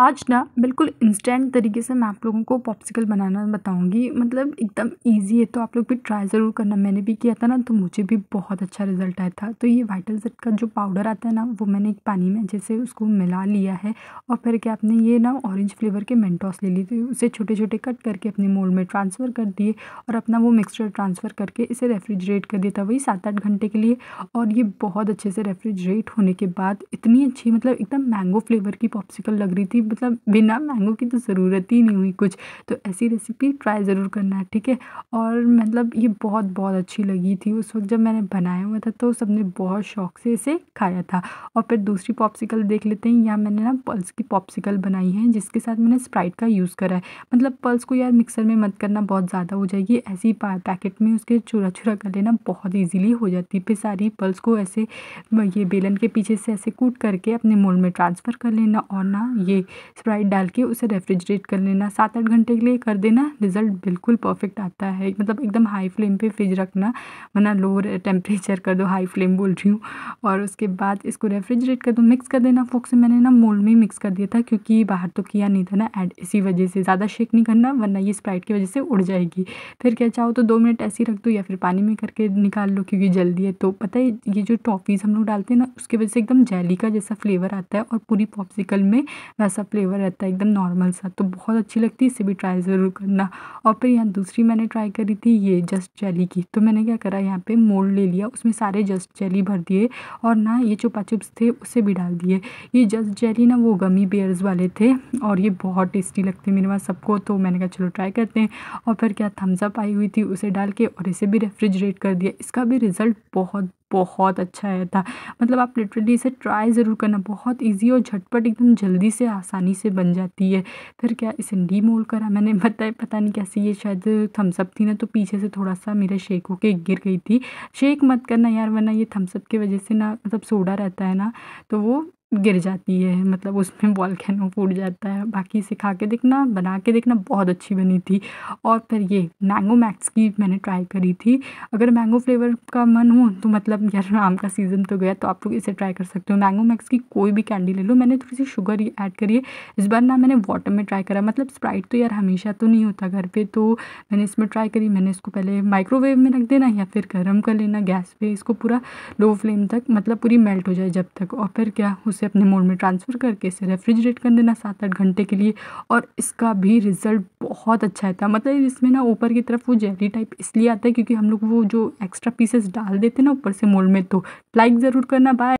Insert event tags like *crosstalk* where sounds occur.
आज ना बिल्कुल इंस्टेंट तरीके से मैं आप लोगों को पॉप्सिकल बनाना बताऊंगी मतलब एकदम इजी है तो आप लोग भी ट्राई ज़रूर करना मैंने भी किया था ना तो मुझे भी बहुत अच्छा रिजल्ट आया था तो ये वाइटल जेट का जो पाउडर आता है ना वो मैंने एक पानी में जैसे उसको मिला लिया है और फिर क्या आपने ये ना ऑरेंज फ्लेवर के मेंटोस ले ली थी उसे छोटे छोटे कट करके अपने मोल्ड में ट्रांसफ़र कर दिए और अपना वो मिक्सचर ट्रांसफ़र करके इसे रेफ्रिजरेट कर दिया था वही सात आठ घंटे के लिए और ये बहुत अच्छे से रेफ्रिजरेट होने के बाद इतनी अच्छी मतलब एकदम मैंगो फ्लेवर की पॉप्सिकल लग रही थी मतलब बिना मैंगो की तो ज़रूरत ही नहीं हुई कुछ तो ऐसी रेसिपी ट्राई ज़रूर करना ठीक है और मतलब ये बहुत बहुत अच्छी लगी थी उस वक्त जब मैंने बनाया हुआ था तो सबने बहुत शौक से इसे खाया था और फिर दूसरी पॉप्सिकल देख लेते हैं यहाँ मैंने ना पल्स की पॉप्सिकल बनाई है जिसके साथ मैंने स्प्राइट का यूज़ करा है मतलब पल्स को यार मिक्सर में मत करना बहुत ज़्यादा हो जाएगी ऐसी पैकेट में उसके चूरा चूरा कर लेना बहुत ईजिली हो जाती है फिर सारी पल्स को ऐसे ये बेलन के पीछे से ऐसे कूट करके अपने मोल में ट्रांसफ़र कर लेना और ना ये स्प्राइट डाल के उसे रेफ्रिजरेट कर लेना सात आठ घंटे के लिए कर देना रिज़ल्ट बिल्कुल परफेक्ट आता है मतलब एकदम हाई फ्लेम पे फ्रिज रखना वरना लो टेम्परेचर कर दो हाई फ्लेम बोल रही हूँ और उसके बाद इसको रेफ्रिजरेट कर दो मिक्स कर देना फोक से मैंने ना मोल्ड में मिक्स कर दिया था क्योंकि बाहर तो किया नहीं था ना एड इसी वजह से ज़्यादा शेक नहीं करना वरना ये स्प्राइट की वजह से उड़ जाएगी फिर क्या चाहो तो दो मिनट ऐसे ही रख दो या फिर पानी में करके निकाल लो क्योंकि जल्दी है तो पता है ये जो टॉफ़ीज़ हम लोग डालते हैं ना उसकी वजह से एकदम जैली का जैसा फ्लेवर आता है और पूरी पॉप्सिकल में वैसा फ्लेवर रहता है एकदम नॉर्मल सा तो बहुत अच्छी लगती है इसे भी ट्राई ज़रूर करना और फिर यहाँ दूसरी मैंने ट्राई करी थी ये जस्ट जेली की तो मैंने क्या करा यहाँ पे मोल्ड ले लिया उसमें सारे जस्ट जेली भर दिए और ना ये चुपा चुप्स थे उसे भी डाल दिए ये जस्ट जेली ना वो गमी बेयर्स वाले थे और ये बहुत टेस्टी लगते मेरे वहाँ सबको तो मैंने कहा चलो ट्राई करते हैं और फिर क्या थम्सअप आई हुई थी उसे डाल के और इसे भी रेफ्रिजरेट कर दिया इसका भी रिज़ल्ट बहुत बहुत अच्छा आया था मतलब आप लिटरली इसे ट्राई ज़रूर करना बहुत ईजी और झटपट एकदम जल्दी से आसानी से बन जाती है फिर क्या इसे डी मोल करा मैंने *laughs* बताया पता नहीं कैसे ये शायद थम्सअप थी ना तो पीछे से थोड़ा सा मेरा शेक होके गिर गई थी शेक मत करना यार वरना ये थम्सअप की वजह से ना मतलब सोडा रहता है ना तो वो गिर जाती है मतलब उसमें बॉल वॉल्केनो फूट जाता है बाकी इसे खा के देखना बना के देखना बहुत अच्छी बनी थी और फिर ये मैंगो मैक्स की मैंने ट्राई करी थी अगर मैंगो फ्लेवर का मन हो तो मतलब यार आम का सीज़न तो गया तो आप लोग इसे ट्राई कर सकते हो मैंगो मैक्स की कोई भी कैंडी ले लो मैंने थोड़ी सी शुगर ऐड करी है इस बार ना मैंने वाटर में ट्राई करा मतलब स्प्राइट तो यार हमेशा तो नहीं होता घर पर तो मैंने इसमें ट्राई करी मैंने इसको पहले माइक्रोवेव में रख देना या फिर गर्म कर लेना गैस पर इसको पूरा लो फ्लेम तक मतलब पूरी मेल्ट हो जाए जब तक और फिर क्या उस उसे अपने मोड में ट्रांसफ़र करके इसे रेफ्रिजरेट कर देना सात आठ घंटे के लिए और इसका भी रिज़ल्ट बहुत अच्छा आता है मतलब इसमें ना ऊपर की तरफ वो जेली टाइप इसलिए आता है क्योंकि हम लोग वो जो एक्स्ट्रा पीसेस डाल देते ना ऊपर से मोल्ड में तो लाइक ज़रूर करना बाय